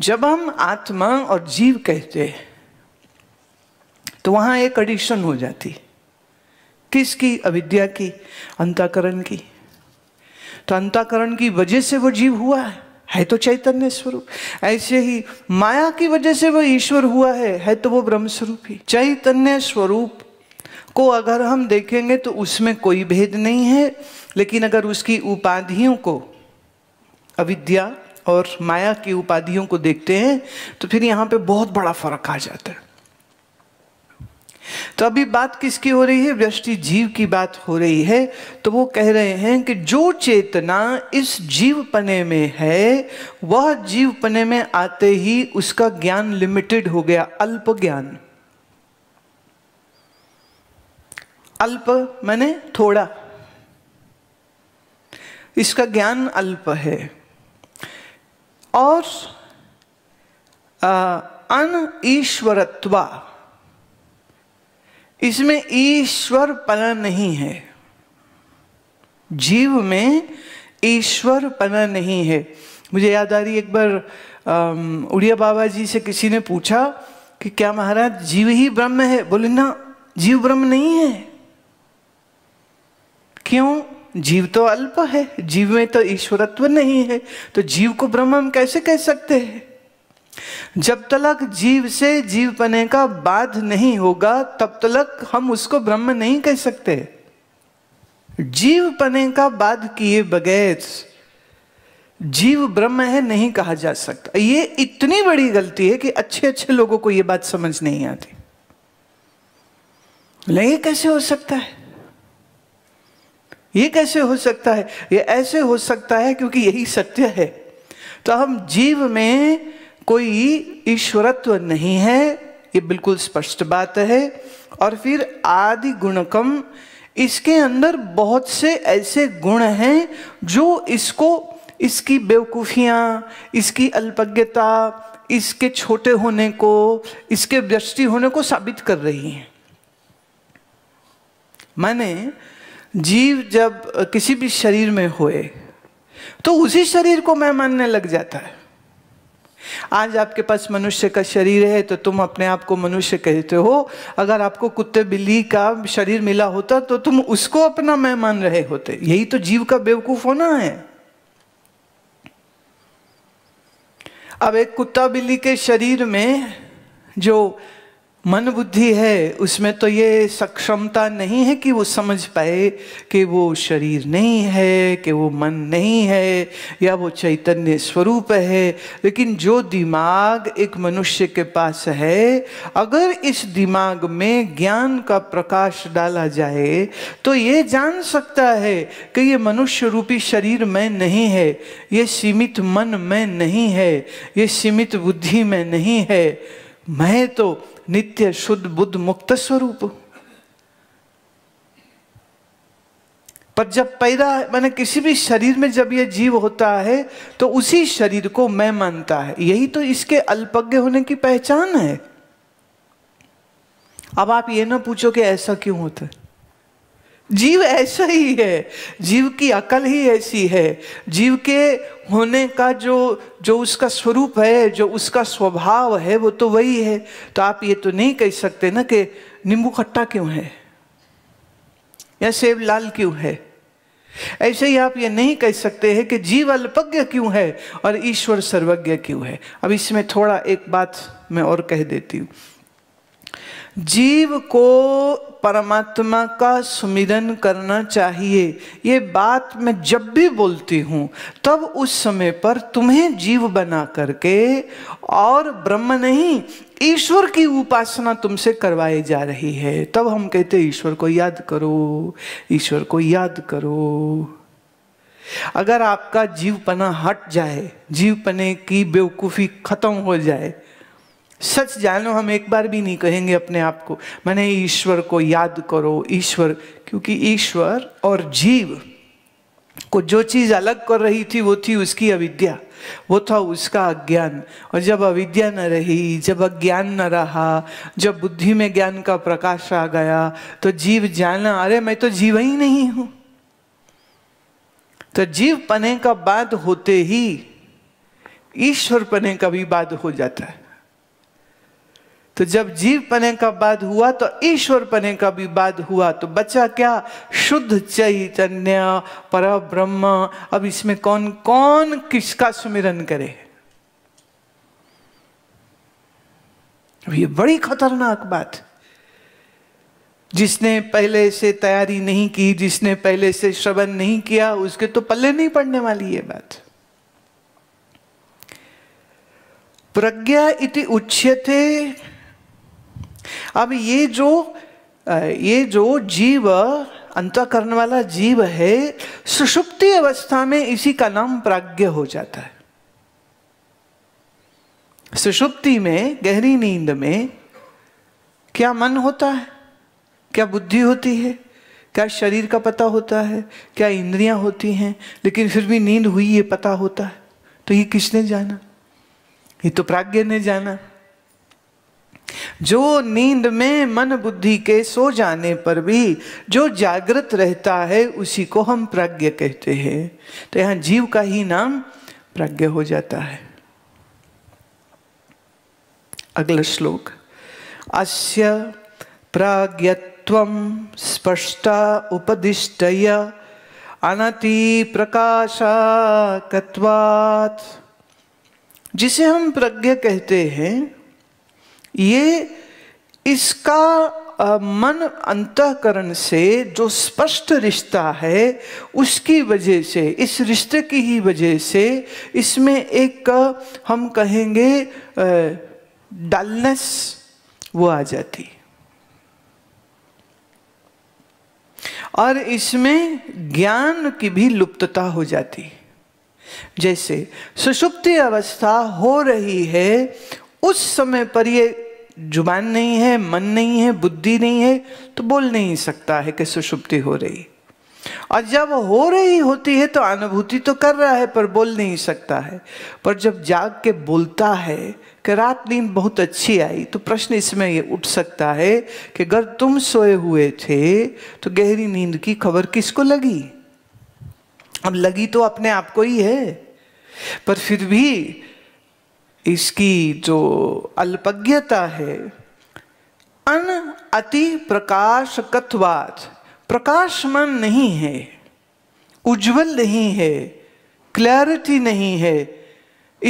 जब हम आत्मा और जीव कहते हैं तो वहां एक एडिक्शन हो जाती किसकी अविद्या की अंताकरण की तो अंताकरण की वजह से वो जीव हुआ है है तो चैतन्य स्वरूप ऐसे ही माया की वजह से वो ईश्वर हुआ है है तो वो ब्रह्म स्वरूप ही चैतन्य स्वरूप को अगर हम देखेंगे तो उसमें कोई भेद नहीं है लेकिन अगर उसकी उपाधियों को अविद्या और माया की उपाधियों को देखते हैं तो फिर यहां पे बहुत बड़ा फर्क आ जाता है तो अभी बात किसकी हो रही है व्यष्टि जीव की बात हो रही है तो वो कह रहे हैं कि जो चेतना इस जीव पने में है वह जीव पने में आते ही उसका ज्ञान लिमिटेड हो गया अल्प ज्ञान अल्प मैंने थोड़ा इसका ज्ञान अल्प है और अन ईश्वरत्वा इसमें ईश्वर पना नहीं है जीव में ईश्वर पना नहीं है मुझे याद आ रही एक बार उड़िया बाबा जी से किसी ने पूछा कि क्या महाराज जीव ही ब्रह्म है बोले ना जीव ब्रह्म नहीं है क्यों जीव तो अल्प है जीव में तो ईश्वरत्व नहीं है तो जीव को ब्रह्म हम कैसे कह सकते हैं जब तलक जीव से जीव पने का बाध नहीं होगा तब तलक हम उसको ब्रह्म नहीं कह सकते जीव पने का बाध किए बगैर जीव ब्रह्म है नहीं कहा जा सकता ये इतनी बड़ी गलती है कि अच्छे अच्छे लोगों को ये बात समझ नहीं आती नहीं कैसे हो सकता है ये कैसे हो सकता है ये ऐसे हो सकता है क्योंकि यही सत्य है तो हम जीव में कोई ईश्वरत्व नहीं है ये बिल्कुल स्पष्ट बात है और फिर आदि गुणकम इसके अंदर बहुत से ऐसे गुण हैं जो इसको इसकी बेवकूफ़ियाँ इसकी अल्पज्ञता इसके छोटे होने को इसके व्यस्टि होने को साबित कर रही हैं मैंने जीव जब किसी भी शरीर में होए तो उसी शरीर को मैं मानने लग जाता है आज आपके पास मनुष्य का शरीर है तो तुम अपने आप को मनुष्य कहते हो अगर आपको कुत्ते बिल्ली का शरीर मिला होता तो तुम उसको अपना मैं मान रहे होते यही तो जीव का बेवकूफ होना है अब एक कुत्ता बिल्ली के शरीर में जो मन बुद्धि है उसमें तो ये सक्षमता नहीं है कि वो समझ पाए कि वो शरीर नहीं है कि वो मन नहीं है या वो चैतन्य स्वरूप है लेकिन जो दिमाग एक मनुष्य के पास है अगर इस दिमाग में ज्ञान का प्रकाश डाला जाए तो ये जान सकता है कि ये मनुष्य रूपी शरीर में नहीं है ये सीमित मन में नहीं है ये सीमित बुद्धि में नहीं है मैं तो नित्य शुद्ध बुद्ध मुक्त स्वरूप पर जब पैदा मैंने किसी भी शरीर में जब यह जीव होता है तो उसी शरीर को मैं मानता है यही तो इसके अल्पज्ञ होने की पहचान है अब आप ये ना पूछो कि ऐसा क्यों होता है जीव ऐसा ही है जीव की अकल ही ऐसी है जीव के होने का जो जो उसका स्वरूप है जो उसका स्वभाव है वो तो वही है तो आप ये तो नहीं कह सकते ना कि नींबू खट्टा क्यों है या सेब लाल क्यों है ऐसे ही आप ये नहीं कह सकते हैं कि जीव अल्पज्ञ क्यों है और ईश्वर सर्वज्ञ क्यों है अब इसमें थोड़ा एक बात मैं और कह देती हूँ जीव को परमात्मा का सुमिरन करना चाहिए ये बात मैं जब भी बोलती हूँ तब उस समय पर तुम्हें जीव बना करके और ब्रह्म नहीं ईश्वर की उपासना तुमसे करवाई जा रही है तब हम कहते ईश्वर को याद करो ईश्वर को याद करो अगर आपका जीवपना हट जाए जीवपने की बेवकूफ़ी खत्म हो जाए सच जानो हम एक बार भी नहीं कहेंगे अपने आप को मैंने ईश्वर को याद करो ईश्वर क्योंकि ईश्वर और जीव को जो चीज अलग कर रही थी वो थी उसकी अविद्या वो था उसका अज्ञान और जब अविद्या न रही जब अज्ञान न रहा जब बुद्धि में ज्ञान का प्रकाश आ गया तो जीव जाना अरे मैं तो जीव ही नहीं हूं तो जीव पने का बाद होते ही ईश्वर पने का भी बाद हो जाता है तो जब जीव पने का बाद हुआ तो ईश्वर पने का भी बाद हुआ तो बचा क्या शुद्ध चैतन्य पर ब्रह्म अब इसमें कौन कौन किसका सुमिरन करे ये बड़ी खतरनाक बात जिसने पहले से तैयारी नहीं की जिसने पहले से श्रवण नहीं किया उसके तो पल्ले नहीं पड़ने वाली ये बात प्रज्ञा इति उच्यते अब ये जो ये जो जीव अंतकरण वाला जीव है सुषुप्ति अवस्था में इसी का नाम प्राज्ञ हो जाता है सुषुप्ति में गहरी नींद में क्या मन होता है क्या बुद्धि होती है क्या शरीर का पता होता है क्या इंद्रियां होती हैं लेकिन फिर भी नींद हुई ये पता होता है तो ये किसने जाना ये तो प्राज्ञ ने जाना जो नींद में मन बुद्धि के सो जाने पर भी जो जागृत रहता है उसी को हम प्राज्ञ कहते हैं तो यहां जीव का ही नाम प्राज्ञ हो जाता है अगला श्लोक अस्य प्राज्ञत्व स्पष्टा उपदिष्ट अनति प्रकाशाकत्वात् जिसे हम प्रज्ञ कहते हैं ये इसका मन अंतकरण से जो स्पष्ट रिश्ता है उसकी वजह से इस रिश्ते की ही वजह से इसमें एक हम कहेंगे डलनेस वो आ जाती और इसमें ज्ञान की भी लुप्तता हो जाती जैसे सुषुप्ति अवस्था हो रही है उस समय पर ये जुबान नहीं है मन नहीं है बुद्धि नहीं है तो बोल नहीं सकता है कि सुषुप्ति हो रही और जब हो रही होती है तो अनुभूति तो कर रहा है पर बोल नहीं सकता है पर जब जाग के बोलता है कि रात नींद बहुत अच्छी आई तो प्रश्न इसमें ये उठ सकता है कि अगर तुम सोए हुए थे तो गहरी नींद की खबर किसको लगी अब लगी तो अपने आप को ही है पर फिर भी इसकी जो अल्पज्ञता है अन अति प्रकाशकत्वात प्रकाशमान नहीं है उज्जवल नहीं है क्लैरिटी नहीं है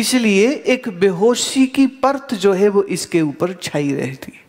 इसलिए एक बेहोशी की परत जो है वो इसके ऊपर छाई रहती है